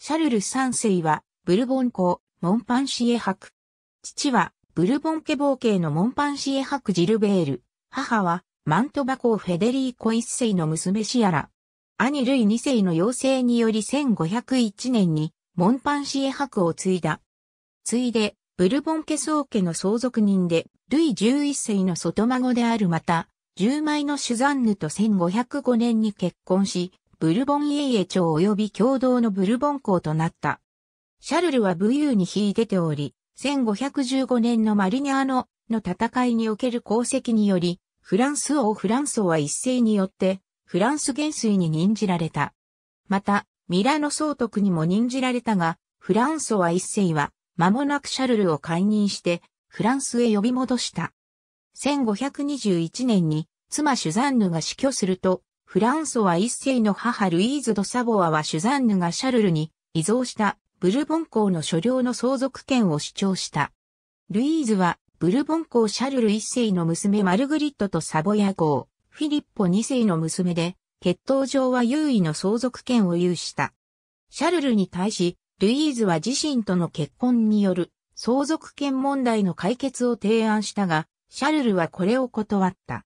シャルル三世は、ブルボン公、モンパンシエ博。父は、ブルボン家暴系のモンパンシエ博ジルベール。母は、マントバ公フェデリーコ一世の娘シアラ。兄ルイ二世の要請により1501年に、モンパンシエ博を継いだ。継いで、ブルボン家宗家の相続人で、ルイ11世の外孫であるまた、10枚のシュザンヌと1505年に結婚し、ブルボン家々朝及び共同のブルボン公となった。シャルルは武勇に秀でており、1515年のマリニャーノの戦いにおける功績により、フランス王フランソは一世によって、フランス元帥に任じられた。また、ミラノ総督にも任じられたが、フランソは一世は、間もなくシャルルを解任して、フランスへ呼び戻した。1521年に、妻シュザンヌが死去すると、フランソワ一世の母ルイーズ・ド・サボアはシュザンヌがシャルルに依存したブルボン公の所領の相続権を主張した。ルイーズはブルボン公シャルル一世の娘マルグリットとサボヤ公、フィリッポ二世の娘で、血統上は優位の相続権を有した。シャルルに対し、ルイーズは自身との結婚による相続権問題の解決を提案したが、シャルルはこれを断った。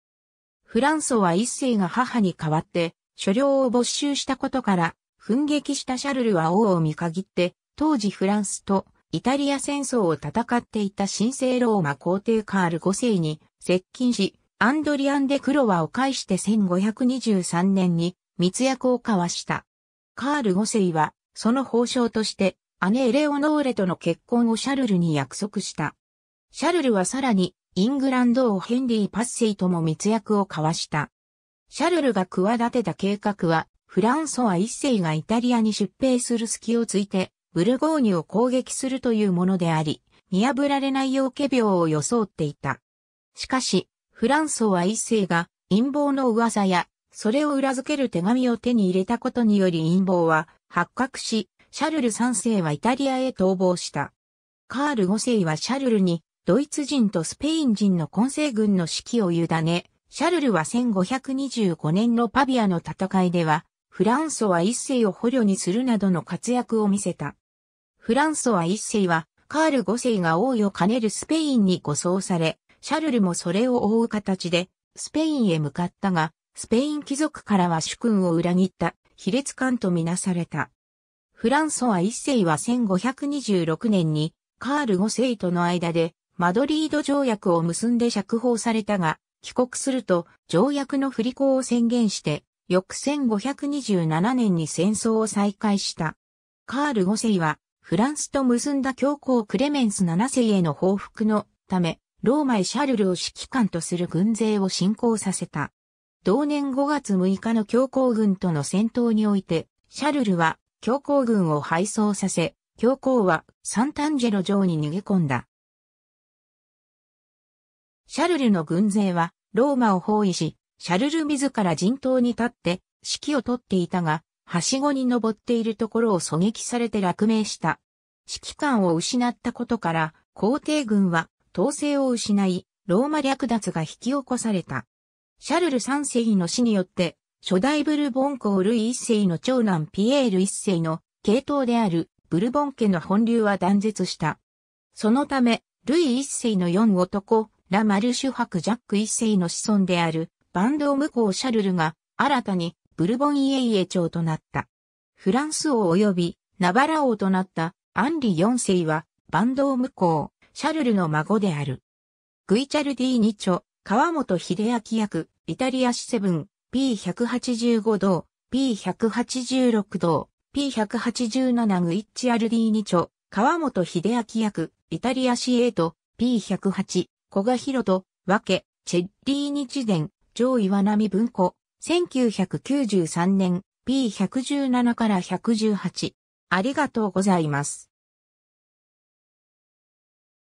フランソは一世が母に代わって、所領を没収したことから、奮撃したシャルルは王を見限って、当時フランスとイタリア戦争を戦っていた神聖ローマ皇帝カール5世に接近し、アンドリアン・デ・クロワを介して1523年に密約を交わした。カール5世は、その報奨として、姉エレオノーレとの結婚をシャルルに約束した。シャルルはさらに、イングランド王ヘンリー・パッセイとも密約を交わした。シャルルが企てた計画は、フランソワ一世がイタリアに出兵する隙をついて、ブルゴーニュを攻撃するというものであり、見破られないよう病を装っていた。しかし、フランソワ一世が陰謀の噂や、それを裏付ける手紙を手に入れたことにより陰謀は発覚し、シャルル三世はイタリアへ逃亡した。カール五世はシャルルにドイツ人とスペイン人の混成軍の指揮を委ね、シャルルは1525年のパビアの戦いでは、フランソワ一世を捕虜にするなどの活躍を見せた。フランソワ一世は、カール五世が王位を兼ねるスペインに護送され、シャルルもそれを覆う形で、スペインへ向かったが、スペイン貴族からは主君を裏切った、卑劣感とみなされた。フランソワ一世は1526年に、カール五世との間で、マドリード条約を結んで釈放されたが、帰国すると条約の不履行を宣言して、翌1527年に戦争を再開した。カール5世は、フランスと結んだ教皇クレメンス7世への報復のため、ローマへシャルルを指揮官とする軍勢を侵攻させた。同年5月6日の教皇軍との戦闘において、シャルルは教皇軍を敗走させ、教皇はサンタンジェロ城に逃げ込んだ。シャルルの軍勢はローマを包囲し、シャルル自ら陣頭に立って指揮を取っていたが、はしごに登っているところを狙撃されて落命した。指揮官を失ったことから、皇帝軍は統制を失い、ローマ略奪が引き起こされた。シャルル三世の死によって、初代ブルボン公ルイ一世の長男ピエール一世の系統であるブルボン家の本流は断絶した。そのため、ルイ一世の四男、ラ・マルシュ伯ジャック一世の子孫である、バンド・ウムコー・シャルルが、新たに、ブルボンイエイエ朝となった。フランス王及び、ナバラ王となった、アンリ四世は、バンド・ウムコー、シャルルの孫である。グイチャルディーニョ、川本秀明役、イタリア史セブン、P185 同、P186 同、P187 グイッチアルディーニョ、川本秀明役、イタリア史8、P108、小賀博と、分け、チェッリー日伝、上岩波文庫、1993年、P117 から118。ありがとうございます。